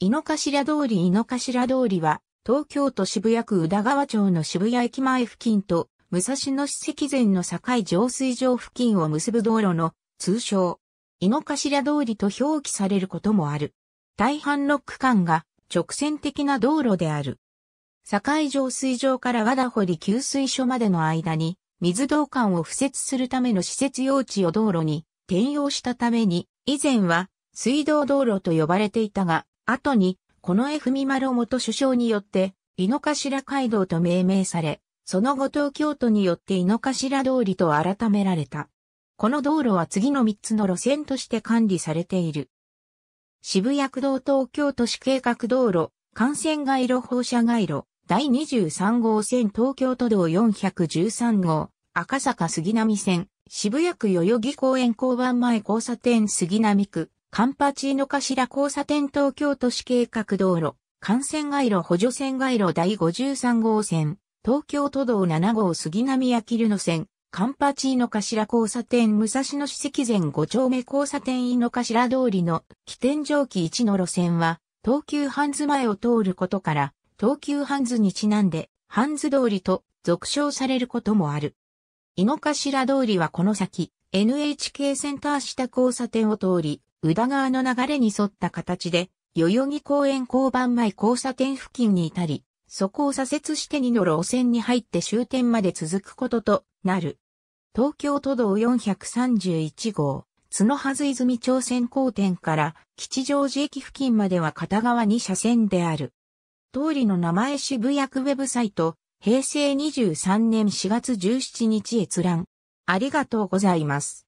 井の頭通り井の頭通りは、東京都渋谷区宇田川町の渋谷駅前付近と、武蔵野市関前の境上水場付近を結ぶ道路の通称、井の頭通りと表記されることもある。大半の区間が直線的な道路である。境上水場から和田堀給水所までの間に、水道管を敷設するための施設用地を道路に転用したために、以前は水道道路と呼ばれていたが、後に、この F・ ミマロ元首相によって、井の頭街道と命名され、その後東京都によって井の頭通りと改められた。この道路は次の3つの路線として管理されている。渋谷区道東京都市計画道路、幹線街路放射街路、第23号線東京都道413号、赤坂杉並線、渋谷区代々木公園交番前交差点杉並区、カンパチーノ頭交差点東京都市計画道路、幹線街路補助線街路第53号線、東京都道7号杉並あきる線、カンパチーノ頭交差点武蔵野市赤前5丁目交差点井の頭通りの起点上記1の路線は、東急ハンズ前を通ることから、東急ハンズにちなんで、ハンズ通りと俗称されることもある。井の頭通りはこの先、NHK センター下交差点を通り、宇田川の流れに沿った形で、代々木公園交番前交差点付近に至り、そこを左折して2の路線に入って終点まで続くこととなる。東京都道431号、角はず泉町線交点から吉祥寺駅付近までは片側2車線である。通りの名前渋谷区ウェブサイト、平成23年4月17日閲覧。ありがとうございます。